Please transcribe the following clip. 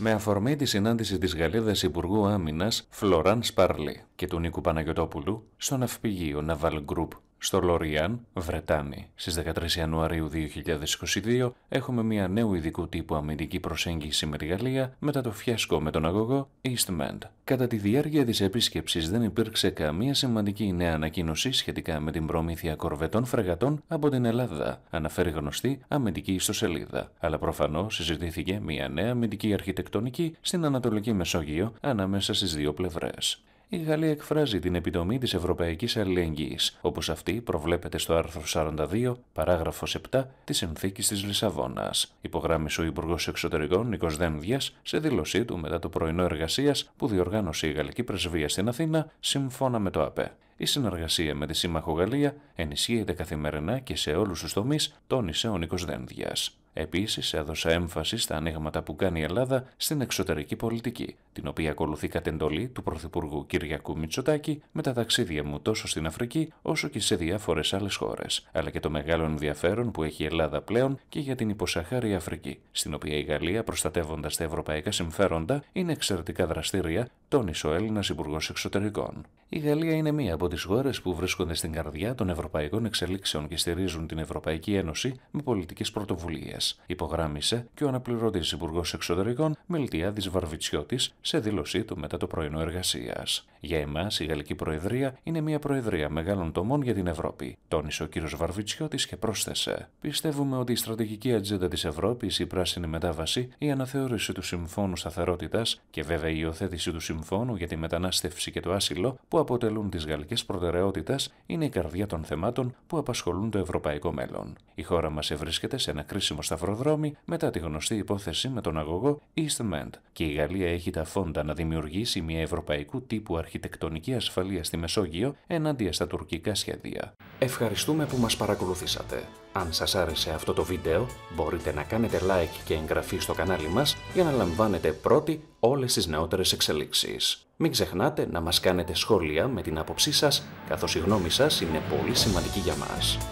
με αφορμή τη συνάντηση της Γαλλίδας Υπουργού Άμυνας Φλωράν Σπάρλι και του Νίκου Παναγιωτόπουλου στο ναυπηγείο Naval Group στο Λοριάν, Βρετάνη, στις 13 Ιανουαρίου 2022 έχουμε μια νέου ειδικού τύπου αμυντική προσέγγιση με τη Γαλλία μετά το φιάσκο με τον αγωγό Eastman. Κατά τη διάρκεια της επίσκεψης δεν υπήρξε καμία σημαντική νέα ανακοίνωση σχετικά με την προμήθεια κορβετών φρεγατών από την Ελλάδα, αναφέρει γνωστή αμυντική ιστοσελίδα. Αλλά προφανώς συζητήθηκε μια νέα αμυντική αρχιτεκτονική στην Ανατολική Μεσόγειο ανάμεσα στις δύο πλευρές η Γαλλία εκφράζει την επιτομή της ευρωπαϊκής Αλληλεγγύης, όπως αυτή προβλέπεται στο άρθρο 42, παράγραφος 7 της Συνθήκης της Λισαβόνας. Υπογράμμισε ο Υπουργός Εξωτερικών Νίκος Δένδιας σε δήλωσή του μετά το πρωινό εργασίας που διοργάνωσε η Γαλλική Πρεσβεία στην Αθήνα, σύμφωνα με το ΑΠΕ. Η συνεργασία με τη Σύμμαχο Γαλλία ενισχύεται καθημερινά και σε όλους τους τομείς τόνισε ο Νίκος Επίσης, έδωσε έμφαση στα ανοίγματα που κάνει η Ελλάδα στην εξωτερική πολιτική, την οποία ακολουθεί κατ' εντολή του Πρωθυπουργού Κυριακού Μητσοτάκη με τα ταξίδια μου τόσο στην Αφρική όσο και σε διάφορες άλλες χώρες, αλλά και το μεγάλο ενδιαφέρον που έχει η Ελλάδα πλέον και για την υποσαχάρια Αφρική, στην οποία η Γαλλία προστατεύοντας τα ευρωπαϊκά συμφέροντα είναι εξαιρετικά δραστήρια, τόνισε ο Έλληνας Υπουργός Εξωτερικών. Η Γαλλία είναι μία από τις χώρες που βρίσκονται στην καρδιά των ευρωπαϊκών εξελίξεων και στηρίζουν την Ευρωπαϊκή Ένωση με πολιτικές πρωτοβουλίες υπογράμμισε και ο αναπληρωτής Υπουργός Εξωτερικών Μιλτιάδη Βαρβιτσιώτης σε δήλωσή του μετά το πρωινό εργασίας. Για εμάς, η Γαλλική Προεδρία είναι μια Προεδρία μεγάλων τομών για την Ευρώπη, τόνισε ο κ. Βαρβιτσιώτης και πρόσθεσε. Πιστεύουμε ότι η στρατηγική ατζέντα της Ευρώπης, η πράσινη μετάβαση, η αναθεώρηση του Συμφώνου Σταθερότητας και βέβαια η υιοθέτηση του Συμφώνου για τη μετανάστευση και το άσυλο, που αποτελούν τις γαλλικές προτεραιότητες, είναι η καρδιά των θεμάτων που απασχολούν το ευρωπαϊκό μέλλον. Η χώρα μας ευρίσκεται σε ένα κρίσιμο σταυροδρόμι μετά τη γνωστή υπόθεση με τον αγωγό EastMed και η Γαλλία έχει τα φόντα να δημιουργήσει μια ευρωπαϊκού τύπου αρχή αρχιτεκτονική ασφαλεία στη Μεσόγειο ενάντια στα τουρκικά σχέδια. Ευχαριστούμε που μας παρακολουθήσατε. Αν σας άρεσε αυτό το βίντεο, μπορείτε να κάνετε like και εγγραφή στο κανάλι μας για να λαμβάνετε πρώτοι όλες τις νεότερες εξελίξεις. Μην ξεχνάτε να μας κάνετε σχόλια με την άποψή σας, καθώς η γνώμη σας είναι πολύ σημαντική για μας.